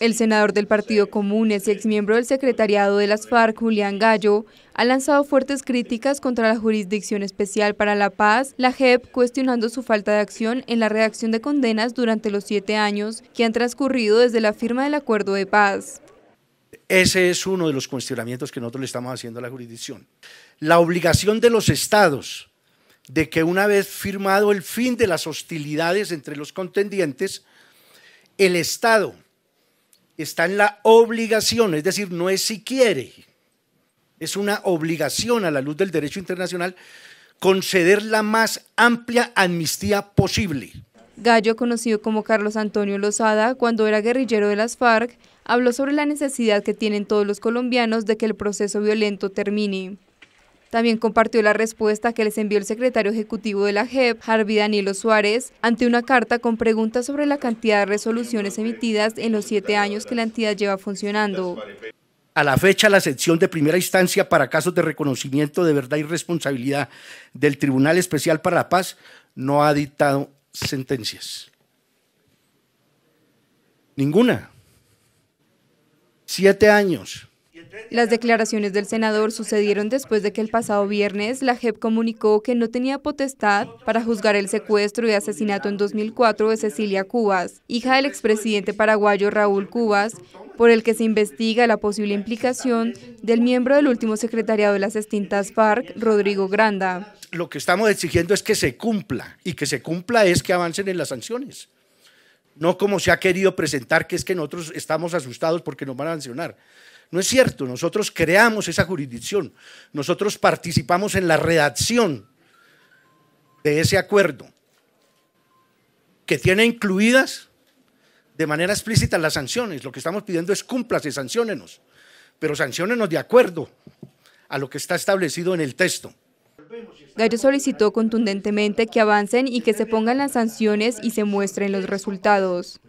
El senador del Partido Comunes y exmiembro del secretariado de las FARC, Julián Gallo, ha lanzado fuertes críticas contra la Jurisdicción Especial para la Paz, la JEP, cuestionando su falta de acción en la redacción de condenas durante los siete años que han transcurrido desde la firma del acuerdo de paz. Ese es uno de los cuestionamientos que nosotros le estamos haciendo a la jurisdicción. La obligación de los estados de que una vez firmado el fin de las hostilidades entre los contendientes, el Estado está en la obligación, es decir, no es si quiere, es una obligación a la luz del derecho internacional conceder la más amplia amnistía posible. Gallo, conocido como Carlos Antonio Lozada, cuando era guerrillero de las FARC, habló sobre la necesidad que tienen todos los colombianos de que el proceso violento termine. También compartió la respuesta que les envió el secretario ejecutivo de la JEP, Harvey Danilo Suárez, ante una carta con preguntas sobre la cantidad de resoluciones emitidas en los siete años que la entidad lleva funcionando. A la fecha, la sección de primera instancia para casos de reconocimiento de verdad y responsabilidad del Tribunal Especial para la Paz no ha dictado sentencias. Ninguna. Siete años. Las declaraciones del senador sucedieron después de que el pasado viernes la JEP comunicó que no tenía potestad para juzgar el secuestro y asesinato en 2004 de Cecilia Cubas, hija del expresidente paraguayo Raúl Cubas, por el que se investiga la posible implicación del miembro del último secretariado de las extintas FARC, Rodrigo Granda. Lo que estamos exigiendo es que se cumpla y que se cumpla es que avancen en las sanciones. No como se ha querido presentar, que es que nosotros estamos asustados porque nos van a sancionar. No es cierto, nosotros creamos esa jurisdicción, nosotros participamos en la redacción de ese acuerdo, que tiene incluidas de manera explícita las sanciones. Lo que estamos pidiendo es cumplas y sanciónenos, pero sancionenos de acuerdo a lo que está establecido en el texto. Gallo solicitó contundentemente que avancen y que se pongan las sanciones y se muestren los resultados.